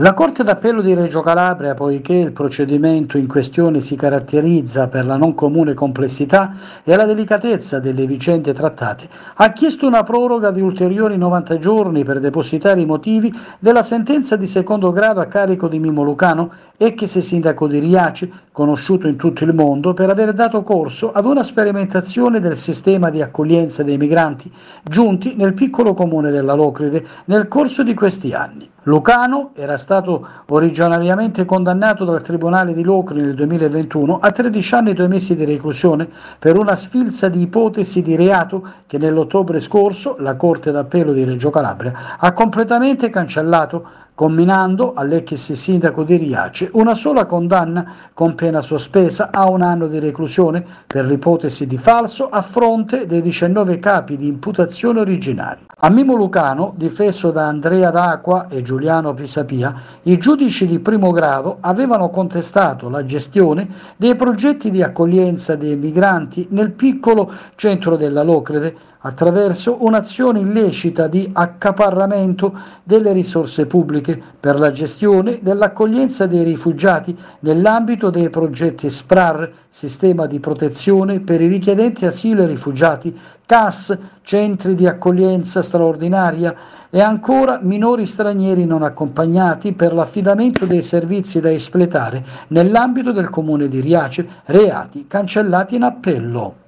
La Corte d'Appello di Reggio Calabria, poiché il procedimento in questione si caratterizza per la non comune complessità e la delicatezza delle vicende trattate, ha chiesto una proroga di ulteriori 90 giorni per depositare i motivi della sentenza di secondo grado a carico di Mimo Lucano, ex sindaco di Riace, conosciuto in tutto il mondo per aver dato corso ad una sperimentazione del sistema di accoglienza dei migranti giunti nel piccolo comune della Locride nel corso di questi anni. Lucano era era stato originariamente condannato dal Tribunale di Locri nel 2021 a 13 anni e 2 mesi di reclusione per una sfilza di ipotesi di reato che nell'ottobre scorso la Corte d'Appello di Reggio Calabria ha completamente cancellato comminando all'ex sindaco di Riace una sola condanna con pena sospesa a un anno di reclusione per l'ipotesi di falso a fronte dei 19 capi di imputazione originari. A Mimo Lucano, difeso da Andrea D'Acqua e Giuliano Pisapia, i giudici di primo grado avevano contestato la gestione dei progetti di accoglienza dei migranti nel piccolo centro della Locrede attraverso un'azione illecita di accaparramento delle risorse pubbliche tecniche per la gestione dell'accoglienza dei rifugiati nell'ambito dei progetti SPRAR, Sistema di Protezione per i richiedenti asilo e rifugiati, CAS, Centri di Accoglienza Straordinaria e ancora minori stranieri non accompagnati per l'affidamento dei servizi da espletare nell'ambito del Comune di Riace, reati cancellati in appello.